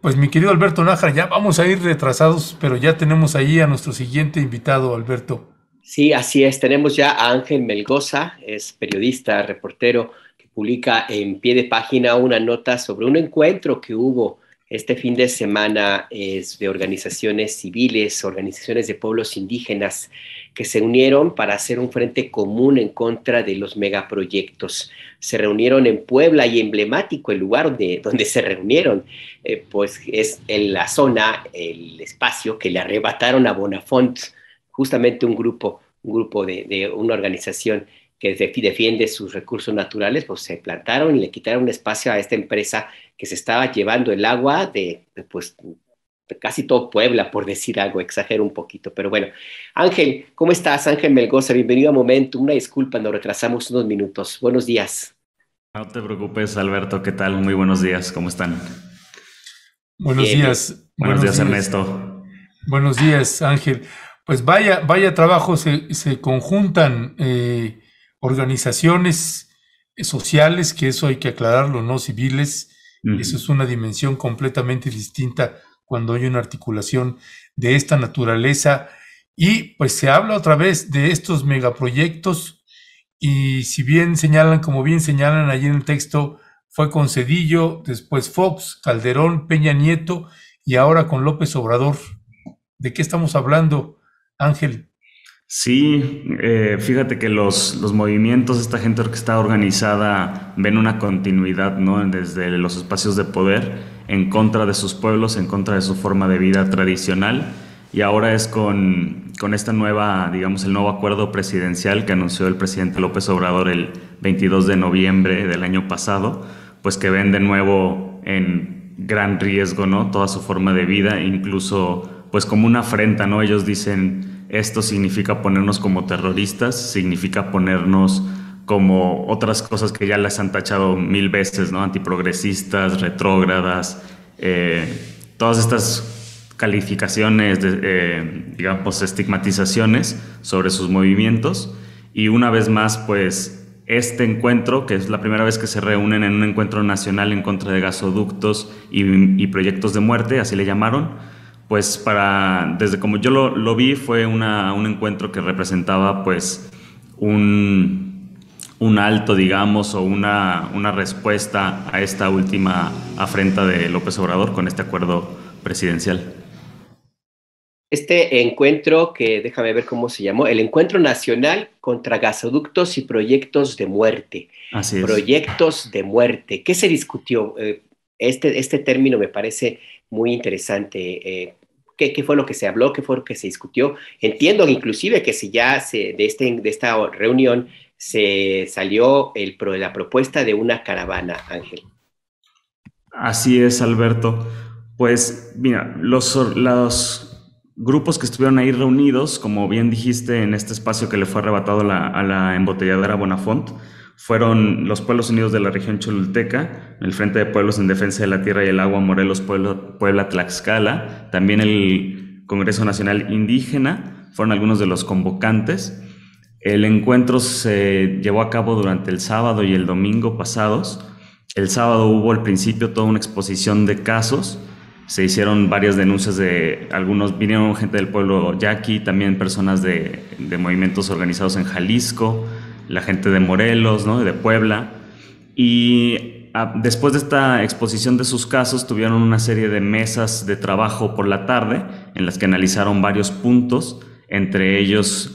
Pues mi querido Alberto Nájar, ya vamos a ir retrasados, pero ya tenemos ahí a nuestro siguiente invitado, Alberto. Sí, así es. Tenemos ya a Ángel Melgoza, es periodista, reportero, que publica en pie de página una nota sobre un encuentro que hubo este fin de semana es de organizaciones civiles, organizaciones de pueblos indígenas que se unieron para hacer un frente común en contra de los megaproyectos. Se reunieron en Puebla y emblemático el lugar donde, donde se reunieron, eh, pues es en la zona, el espacio que le arrebataron a Bonafont, justamente un grupo, un grupo de, de una organización que defiende sus recursos naturales, pues se plantaron y le quitaron un espacio a esta empresa que se estaba llevando el agua de, pues, casi todo Puebla, por decir algo, exagero un poquito, pero bueno. Ángel, ¿cómo estás? Ángel Melgoza, bienvenido a Momento. Una disculpa, nos retrasamos unos minutos. Buenos días. No te preocupes, Alberto, ¿qué tal? Muy buenos días, ¿cómo están? Buenos días. Buenos, días, Ernesto. Buenos días, Ángel. Pues vaya, vaya trabajo, se, conjuntan eh, organizaciones eh, sociales, que eso hay que aclararlo, no civiles, eso es una dimensión completamente distinta cuando hay una articulación de esta naturaleza. Y pues se habla otra vez de estos megaproyectos y si bien señalan, como bien señalan allí en el texto, fue con Cedillo, después Fox, Calderón, Peña Nieto y ahora con López Obrador. ¿De qué estamos hablando, Ángel? Sí, eh, fíjate que los, los movimientos, esta gente que está organizada, ven una continuidad, ¿no? Desde los espacios de poder, en contra de sus pueblos, en contra de su forma de vida tradicional. Y ahora es con, con esta nueva, digamos, el nuevo acuerdo presidencial que anunció el presidente López Obrador el 22 de noviembre del año pasado, pues que ven de nuevo en gran riesgo, ¿no? Toda su forma de vida, incluso, pues como una afrenta, ¿no? Ellos dicen esto significa ponernos como terroristas, significa ponernos como otras cosas que ya las han tachado mil veces, ¿no? Antiprogresistas, retrógradas, eh, todas estas calificaciones, de, eh, digamos, estigmatizaciones sobre sus movimientos. Y una vez más, pues este encuentro, que es la primera vez que se reúnen en un encuentro nacional en contra de gasoductos y proyectos de muerte, así le llamaron, pues para, desde como yo lo, vi, fue un encuentro que representaba pues un, un alto, digamos, o una, una, respuesta a esta última afrenta de López Obrador con este acuerdo presidencial. Este encuentro, que déjame ver cómo se llamó, el Encuentro Nacional contra Gasoductos y Proyectos de Muerte. Así es. Proyectos de Muerte. ¿Qué se discutió? Eh, este, este, término me parece muy interesante. Eh, ¿qué, fue lo que se habló? ¿Qué fue lo que se discutió? Entiendo inclusive que si ya se, de, este, de esta reunión se salió el, la propuesta de una caravana, Ángel. Así es, Alberto. Pues mira, los, los grupos que estuvieron ahí reunidos, como bien dijiste en este espacio que le fue arrebatado a la embotelladora Bonafont, fueron los pueblos unidos de la región cholulteca, el Frente de Pueblos en Defensa de la Tierra y el Agua, Morelos, Puebla, Tlaxcala, también el Congreso Nacional Indígena, fueron algunos de los convocantes. El encuentro se llevó a cabo durante el sábado y el domingo pasados. El sábado hubo al principio toda una exposición de casos, se hicieron varias denuncias de algunos, vinieron gente del pueblo yaqui, también personas de movimientos organizados en Jalisco, la gente de Morelos, ¿no? de Puebla. Y ah, después de esta exposición de sus casos, tuvieron una serie de mesas de trabajo por la tarde en las que analizaron varios puntos, entre ellos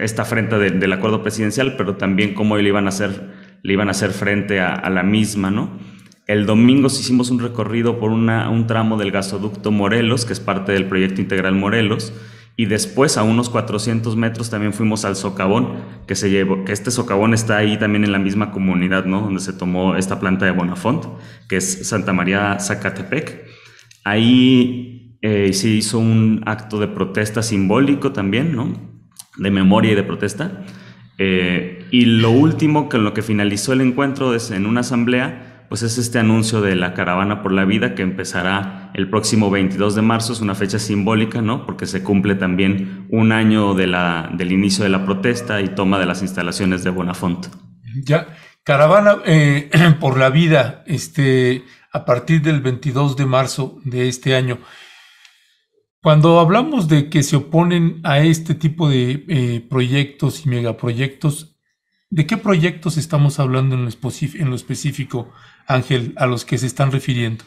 esta frente del acuerdo presidencial, pero también cómo le iban a hacer, le iban a hacer frente a, la misma. ¿no? El domingo hicimos un recorrido por un tramo del gasoducto Morelos, que es parte del proyecto integral Morelos y después a unos 400 metros también fuimos al socavón, que se llevó, que este socavón está ahí también en la misma comunidad, ¿no? Donde se tomó esta planta de Bonafont, que es Santa María Zacatepec. Ahí eh, se hizo un acto de protesta simbólico también, ¿no? De memoria y de protesta. Eh, y lo último con lo que finalizó el encuentro es en una asamblea, pues es este anuncio de la caravana por la vida que empezará el próximo 22 de marzo, es una fecha simbólica, ¿no? Porque se cumple también un año del inicio de la protesta y toma de las instalaciones de Bonafont. Ya, Caravana eh, por la Vida, este, a partir del 22 de marzo de este año. Cuando hablamos de que se oponen a este tipo de eh, proyectos y megaproyectos, ¿de qué proyectos estamos hablando en en lo específico, Ángel, a los que se están refiriendo?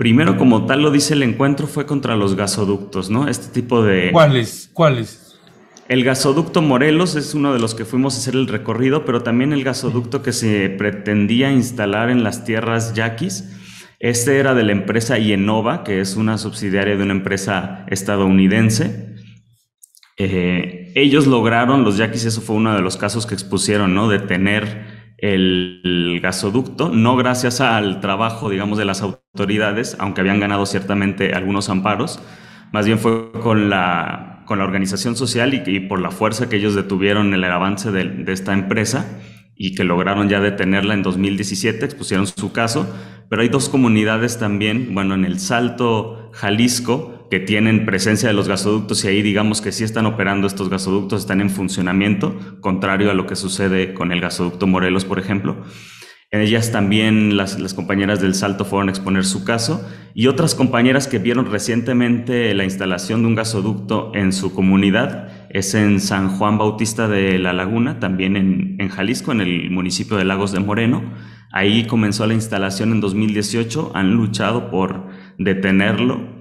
Primero, como tal lo dice el encuentro, fue contra los gasoductos, ¿no? Este tipo de... ¿Cuáles? ¿Cuáles? El gasoducto Morelos es uno de los que fuimos a hacer el recorrido, pero también el gasoducto que se pretendía instalar en las tierras yaquis. Este era de la empresa Yenova, que es una subsidiaria de una empresa estadounidense. Eh, ellos lograron, los yaquis, eso fue uno de los casos que expusieron, ¿no? De tener el, gasoducto, no gracias al trabajo, digamos, de las autoridades, aunque habían ganado ciertamente algunos amparos, más bien fue con la, organización social y, por la fuerza que ellos detuvieron el avance de esta empresa y que lograron ya detenerla en 2017, expusieron su caso, pero hay dos comunidades también, bueno, en el Salto, Jalisco, que tienen presencia de los gasoductos y ahí digamos que sí están operando estos gasoductos, están en funcionamiento, contrario a lo que sucede con el gasoducto Morelos, por ejemplo. En Ellas también, las, compañeras del Salto, fueron a exponer su caso y otras compañeras que vieron recientemente la instalación de un gasoducto en su comunidad es en San Juan Bautista de la Laguna, también en, en Jalisco, en el municipio de Lagos de Moreno. Ahí comenzó la instalación en 2018, han luchado por detenerlo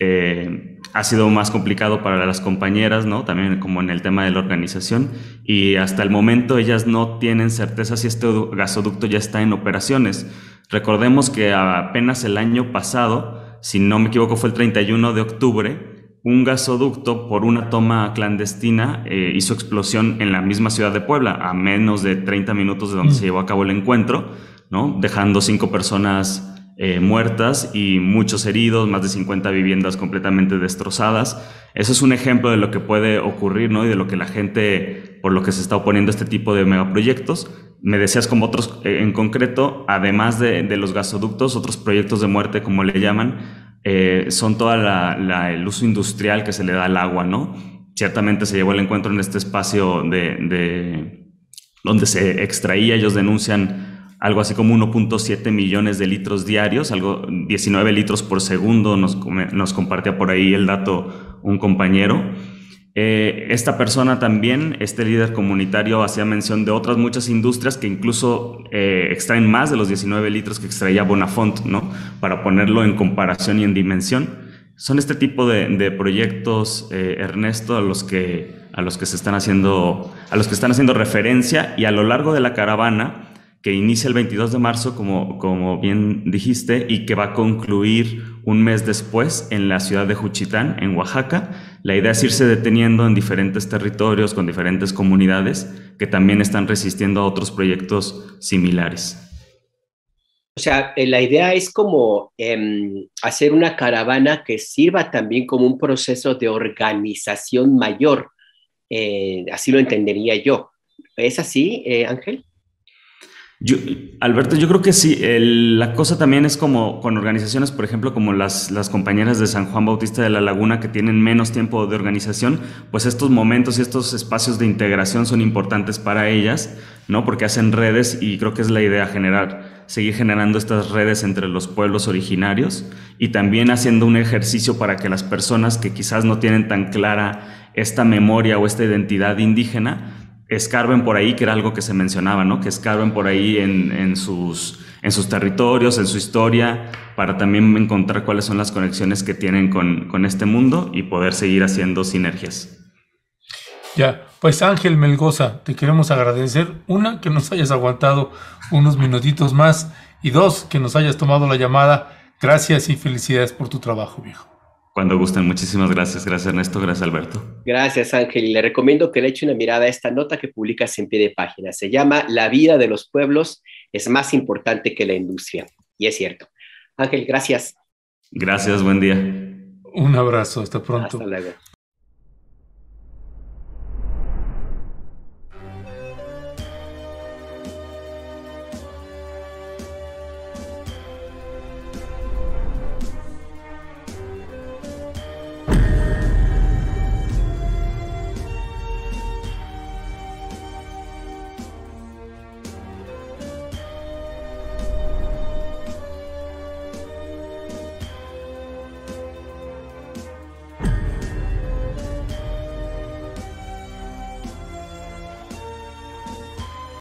eh, ha sido más complicado para las compañeras, ¿no? También como en el tema de la organización. Y hasta el momento ellas no tienen certeza si este gasoducto ya está en operaciones. Recordemos que apenas el año pasado, si no me equivoco fue el 31 de octubre, un gasoducto por una toma clandestina eh, hizo explosión en la misma ciudad de Puebla, a menos de 30 minutos de donde mm. se llevó a cabo el encuentro, ¿no? Dejando cinco personas eh, muertas y muchos heridos, más de 50 viviendas completamente destrozadas. Eso es un ejemplo de lo que puede ocurrir, ¿no? Y de lo que la gente, por lo que se está oponiendo a este tipo de megaproyectos. Me decías como otros, eh, en concreto, además de, los gasoductos, otros proyectos de muerte, como le llaman, eh, son todo el uso industrial que se le da al agua, ¿no? Ciertamente se llevó el encuentro en este espacio de donde se extraía, ellos denuncian algo así como 1.7 millones de litros diarios, algo 19 litros por segundo, nos, nos compartía por ahí el dato un compañero. Eh, esta persona también, este líder comunitario, hacía mención de otras muchas industrias que incluso eh, extraen más de los 19 litros que extraía Bonafont, ¿no? Para ponerlo en comparación y en dimensión. Son este tipo de, proyectos, eh, Ernesto, a los que a los que se están haciendo, a los que están haciendo referencia y a lo largo de la caravana que inicia el 22 de marzo, como, como bien dijiste, y que va a concluir un mes después en la ciudad de Juchitán, en Oaxaca. La idea es irse deteniendo en diferentes territorios, con diferentes comunidades que también están resistiendo a otros proyectos similares. O sea, eh, la idea es como em, hacer una caravana que sirva también como un proceso de organización mayor. Eh, así lo entendería yo. ¿Es así, eh, Ángel? Alberto, yo creo que sí. la cosa también es como con organizaciones, por ejemplo, como las, compañeras de San Juan Bautista de la Laguna que tienen menos tiempo de organización, pues estos momentos y estos espacios de integración son importantes para ellas, ¿no? Porque hacen redes y creo que es la idea general, seguir generando estas redes entre los pueblos originarios y también haciendo un ejercicio para que las personas que quizás no tienen tan clara esta memoria o esta identidad indígena, escarben por ahí, que era algo que se mencionaba, ¿no? Que escarben por ahí en, sus, en sus territorios, en su historia, para también encontrar cuáles son las conexiones que tienen con, con este mundo y poder seguir haciendo sinergias. Ya, pues Ángel Melgoza, te queremos agradecer, una, que nos hayas aguantado unos minutitos más y dos, que nos hayas tomado la llamada. Gracias y felicidades por tu trabajo, viejo. Cuando gusten, muchísimas gracias. Gracias Ernesto, gracias Alberto. Gracias Ángel y le recomiendo que le eche una mirada a esta nota que publicas en pie de página. Se llama La vida de los pueblos es más importante que la industria. Y es cierto. Ángel, gracias. Gracias, buen día. Un abrazo, hasta pronto. Hasta luego.